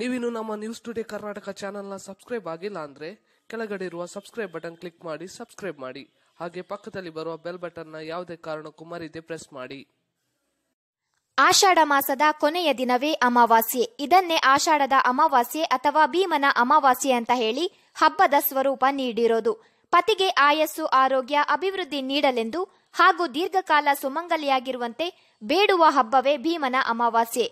ನೀವಿನ್ನು ನಮ್ಮ news today Karnataka ಚಾನೆಲ್ನ ಸಬ್ಸ್ಕ್ರೈಬ್ ಆಗಿಲ್ಲ ಅಂದ್ರೆ ಕೆಳಗಡೆ ಇರುವ ಸಬ್ಸ್ಕ್ರೈಬ್ ಬಟನ್ ಕ್ಲಿಕ್ ಮಾಡಿ ಸಬ್ಸ್ಕ್ರೈಬ್ ಮಾಡಿ ಹಾಗೆ ಪಕ್ಕದಲ್ಲಿ ಬರುವ ಬೆಲ್ ನ ಯಾವುದೇ ಕಾರಣಕ್ಕೂ ಮರೀದೆ ಪ್ರೆಸ್ ಮಾಡಿ ಆಷಾಢ ಮಾಸದ ಕೊನೆಯ ದಿನವೇ ಅಮಾವಾಸ್ಯೆ ಇದನ್ನೇ ಆಷಾಢದ ಅಮಾವಾಸ್ಯೆ ಅಥವಾ ಭೀಮನ ಅಮಾವಾಸ್ಯೆ ಅಂತ ಹೇಳಿ ಹಬ್ಬದ ಸ್ವರೂಪ ನೀಡಿರೋದು ಪತಿಗೆ ಆಯಸ್ಸು ಆರೋಗ್ಯ ಅಭಿವೃದ್ಧಿ ನೀಡಲೆಂದು ಹಾಗೂ ದೀರ್ಘಕಾಲ ಸುಮಂಗಲಿಯಾಗಿರುವಂತೆ ಬೇಡುವ ಹಬ್ಬವೇ ಭೀಮನ ಅಮಾವಾಸ್ಯೆ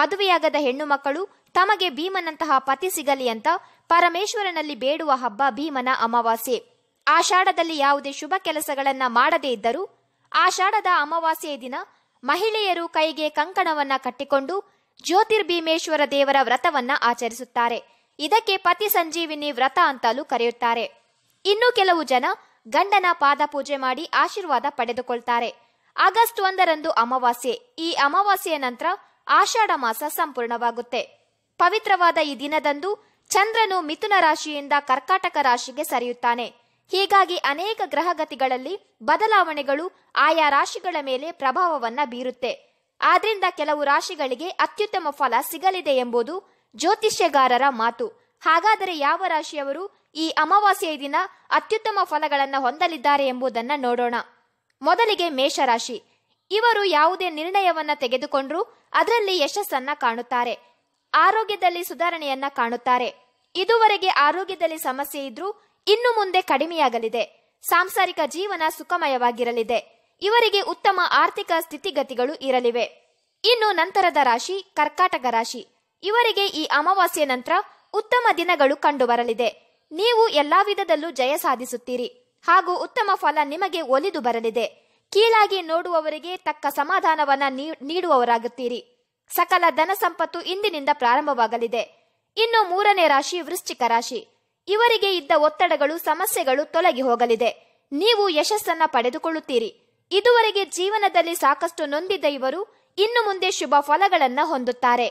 ಮದುವೆಯಾಗದ ಹೆಣ್ಣು ಮಕ್ಕಳು ತಮಗೆ ಭೀಮನಂತಹ ಪತಿ ಸಿಗಲಿ ಅಂತ ಪರಮೇಶ್ವರನಲ್ಲಿ ಬೇಡುವ ಹಬ್ಬ ಭೀಮನ ಅಮಾವಾಸ್ಯೆ ಆಷಾಢದಲ್ಲಿ ಯಾವುದೇ ಶುಭ ಕೆಲಸಗಳನ್ನ ಮಾಡದೇ ಇದ್ದರೂ ಆಷಾಢದ ಅಮಾವಾಸ್ಯೆ ದಿನ ಮಹಿಳೆಯರು ಕೈಗೆ ಕಂಕಣವನ್ನ ಕಟ್ಟಿಕೊಂಡು ಜ್ಯೋತಿರ್ಭೀಮೇಶ್ವರ ದೇವರ ವ್ರತವನ್ನ ಆಚರಿಸುತ್ತಾರೆ ಇದಕ್ಕೆ ಪತಿ ಸಂಜೀವಿನಿ ವ್ರತ ಅಂತಲೂ ಕರೆಯುತ್ತಾರೆ ಇನ್ನು ಕೆಲವು ಜನ ಗಂಡನ ಪಾದ ಪೂಜೆ ಮಾಡಿ ಆಶೀರ್ವಾದ ಪಡೆದುಕೊಳ್ತಾರೆ ಆಗಸ್ಟ್ ಒಂದರಂದು ಅಮಾವಾಸ್ಯೆ ಈ ಅಮಾವಾಸ್ಯೆಯ ನಂತರ ಆಷಾಢ ಮಾಸ ಸಂಪೂರ್ಣವಾಗುತ್ತೆ ಪವಿತ್ರವಾದ ಈ ದಿನದಂದು ಚಂದ್ರನು ಮಿಥುನ ರಾಶಿಯಿಂದ ಕರ್ಕಾಟಕ ರಾಶಿಗೆ ಸರಿಯುತ್ತಾನೆ ಹೀಗಾಗಿ ಅನೇಕ ಗ್ರಹಗತಿಗಳಲ್ಲಿ ಬದಲಾವಣೆಗಳು ಆಯಾ ರಾಶಿಗಳ ಮೇಲೆ ಪ್ರಭಾವವನ್ನ ಬೀರುತ್ತೆ ಆದ್ರಿಂದ ಕೆಲವು ರಾಶಿಗಳಿಗೆ ಅತ್ಯುತ್ತಮ ಫಲ ಸಿಗಲಿದೆ ಎಂಬುದು ಜ್ಯೋತಿಷ್ಯಗಾರರ ಮಾತು ಹಾಗಾದರೆ ಯಾವ ರಾಶಿಯವರು ಈ ಅಮಾವಾಸ್ಯೆಯ ದಿನ ಅತ್ಯುತ್ತಮ ಫಲಗಳನ್ನು ಹೊಂದಲಿದ್ದಾರೆ ಎಂಬುದನ್ನ ನೋಡೋಣ ಮೊದಲಿಗೆ ಮೇಷರಾಶಿ ಇವರು ಯಾವುದೇ ನಿರ್ಣಯವನ್ನ ತೆಗೆದುಕೊಂಡ್ರೂ ಅದರಲ್ಲಿ ಯಶಸ್ಸನ್ನ ಕಾಣುತ್ತಾರೆ ಆರೋಗ್ಯದಲ್ಲಿ ಸುಧಾರಣೆಯನ್ನ ಕಾಣುತ್ತಾರೆ ಇದುವರೆಗೆ ಆರೋಗ್ಯದಲ್ಲಿ ಸಮಸ್ಯೆ ಇದ್ರೂ ಇನ್ನು ಮುಂದೆ ಕಡಿಮೆಯಾಗಲಿದೆ ಸಾಂಸಾರಿಕ ಜೀವನ ಸುಖಮಯವಾಗಿರಲಿದೆ ಇವರಿಗೆ ಉತ್ತಮ ಆರ್ಥಿಕ ಸ್ಥಿತಿಗತಿಗಳು ಇರಲಿವೆ ಇನ್ನು ನಂತರದ ರಾಶಿ ಕರ್ಕಾಟಕ ರಾಶಿ ಇವರಿಗೆ ಈ ಅಮಾವಾಸ್ಯ ನಂತರ ಉತ್ತಮ ದಿನಗಳು ಬರಲಿದೆ ನೀವು ಎಲ್ಲಾ ವಿಧದಲ್ಲೂ ಜಯ ಸಾಧಿಸುತ್ತೀರಿ ಹಾಗೂ ಉತ್ತಮ ಫಲ ನಿಮಗೆ ಒಲಿದು ಬರಲಿದೆ ಕೀಳಾಗಿ ನೋಡುವವರಿಗೆ ತಕ್ಕ ಸಮಾಧಾನವನ್ನ ನೀಡುವವರಾಗುತ್ತೀರಿ ಸಕಲ ಧನ ಸಂಪತ್ತು ಇಂದಿನಿಂದ ಪ್ರಾರಂಭವಾಗಲಿದೆ ಇನ್ನು ಮೂರನೇ ರಾಶಿ ವೃಶ್ಚಿಕ ರಾಶಿ ಇವರಿಗೆ ಇದ್ದ ಒತ್ತಡಗಳು ಸಮಸ್ಯೆಗಳು ತೊಲಗಿ ಹೋಗಲಿದೆ ನೀವು ಯಶಸ್ಸನ್ನ ಪಡೆದುಕೊಳ್ಳುತ್ತೀರಿ ಇದುವರೆಗೆ ಜೀವನದಲ್ಲಿ ಸಾಕಷ್ಟು ನೊಂದಿದ್ದ ಇವರು ಇನ್ನು ಮುಂದೆ ಶುಭ ಫಲಗಳನ್ನ ಹೊಂದುತ್ತಾರೆ